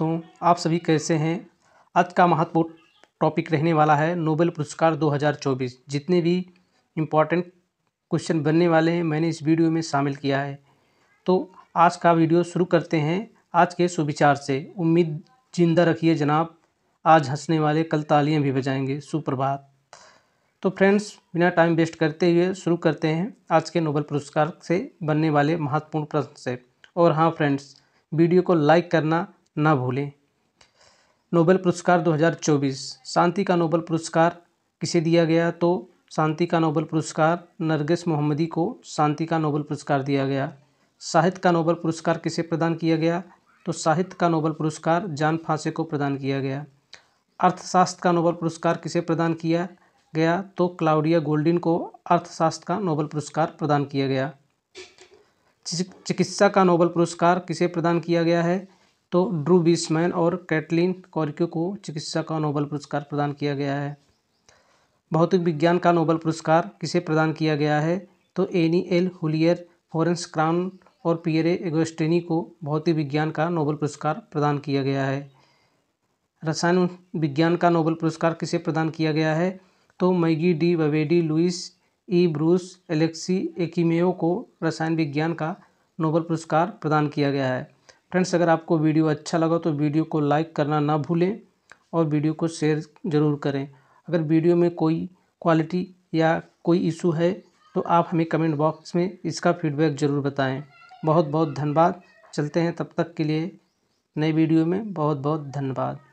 दोस्तों आप सभी कैसे हैं आज का महत्वपूर्ण टॉपिक रहने वाला है नोबेल पुरस्कार 2024 जितने भी इम्पोर्टेंट क्वेश्चन बनने वाले हैं मैंने इस वीडियो में शामिल किया है तो आज का वीडियो शुरू करते हैं आज के सुविचार से उम्मीद जिंदा रखिए जनाब आज हंसने वाले कल तालियां भी बजाएंगे सुप्रभात तो फ्रेंड्स बिना टाइम वेस्ट करते हुए शुरू करते हैं आज के नोबेल पुरस्कार से बनने वाले महत्वपूर्ण प्रश्न से और हाँ फ्रेंड्स वीडियो को लाइक करना ना भूलें नोबेल पुरस्कार 2024 शांति का नोबेल पुरस्कार किसे दिया गया तो शांति का नोबेल पुरस्कार नरगिस मोहम्मदी को शांति का नोबेल पुरस्कार दिया गया साहित्य का नोबेल पुरस्कार किसे प्रदान किया गया तो साहित्य का नोबेल पुरस्कार जान फांसे को प्रदान किया गया अर्थशास्त्र का नोबेल पुरस्कार किसे प्रदान किया गया तो क्लाउडिया गोल्डिन को अर्थशास्त्र का नोबेल पुरस्कार प्रदान किया गया चिकित्सा का नोबेल पुरस्कार किसे प्रदान किया गया है तो ड्रू बीसमैन और कैटलिन कॉरिक्यो को चिकित्सा का नोबल पुरस्कार प्रदान किया गया है भौतिक विज्ञान का नोबल पुरस्कार किसे प्रदान किया गया है तो Anne L'Huillier Ferenc Krausz और पियरे एगोस्टेनी को भौतिक विज्ञान का नोबल पुरस्कार प्रदान किया गया है रसायन विज्ञान का नोबल पुरस्कार किसे प्रदान किया गया है तो मैगी डी ववेडी Louis E Brus Alexei Ekimov को रसायन विज्ञान का नोबल पुरस्कार प्रदान किया गया है फ्रेंड्स अगर आपको वीडियो अच्छा लगा तो वीडियो को लाइक करना ना भूलें और वीडियो को शेयर ज़रूर करें अगर वीडियो में कोई क्वालिटी या कोई इशू है तो आप हमें कमेंट बॉक्स में इसका फीडबैक ज़रूर बताएं बहुत बहुत धन्यवाद चलते हैं तब तक के लिए नए वीडियो में बहुत बहुत धन्यवाद